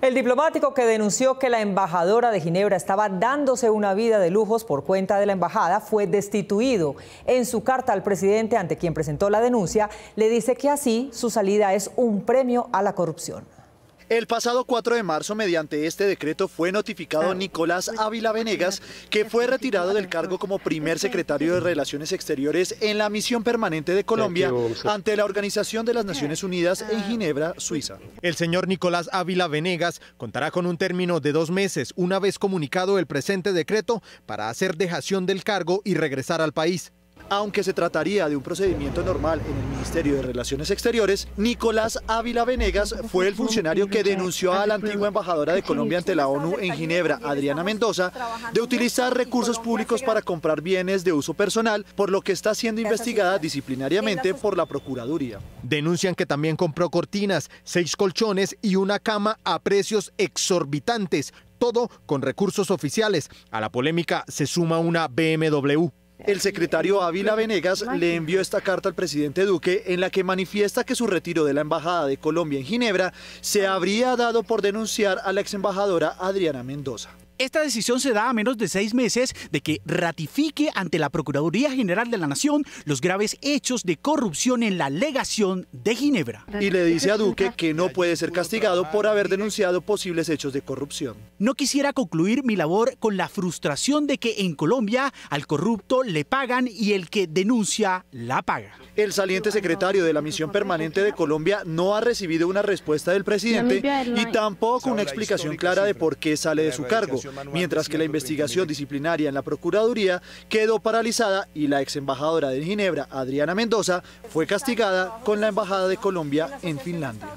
El diplomático que denunció que la embajadora de Ginebra estaba dándose una vida de lujos por cuenta de la embajada fue destituido. En su carta al presidente, ante quien presentó la denuncia, le dice que así su salida es un premio a la corrupción. El pasado 4 de marzo, mediante este decreto, fue notificado ah, Nicolás pues, Ávila pues, Venegas, que fue retirado del cargo como primer secretario de Relaciones Exteriores en la misión permanente de Colombia ante la Organización de las Naciones Unidas en ah. Ginebra, Suiza. El señor Nicolás Ávila Venegas contará con un término de dos meses una vez comunicado el presente decreto para hacer dejación del cargo y regresar al país. Aunque se trataría de un procedimiento normal en el Ministerio de Relaciones Exteriores, Nicolás Ávila Venegas fue el funcionario que denunció a la antigua embajadora de Colombia ante la ONU en Ginebra, Adriana Mendoza, de utilizar recursos públicos para comprar bienes de uso personal, por lo que está siendo investigada disciplinariamente por la Procuraduría. Denuncian que también compró cortinas, seis colchones y una cama a precios exorbitantes, todo con recursos oficiales. A la polémica se suma una BMW. El secretario Ávila Venegas le envió esta carta al presidente Duque en la que manifiesta que su retiro de la Embajada de Colombia en Ginebra se habría dado por denunciar a la ex embajadora Adriana Mendoza. Esta decisión se da a menos de seis meses de que ratifique ante la Procuraduría General de la Nación los graves hechos de corrupción en la legación de Ginebra. Y le dice a Duque que no puede ser castigado por haber denunciado posibles hechos de corrupción. No quisiera concluir mi labor con la frustración de que en Colombia al corrupto le pagan y el que denuncia la paga. El saliente secretario de la Misión Permanente de Colombia no ha recibido una respuesta del presidente y tampoco una explicación clara de por qué sale de su cargo mientras que la investigación disciplinaria en la Procuraduría quedó paralizada y la ex embajadora de Ginebra, Adriana Mendoza, fue castigada con la Embajada de Colombia en Finlandia.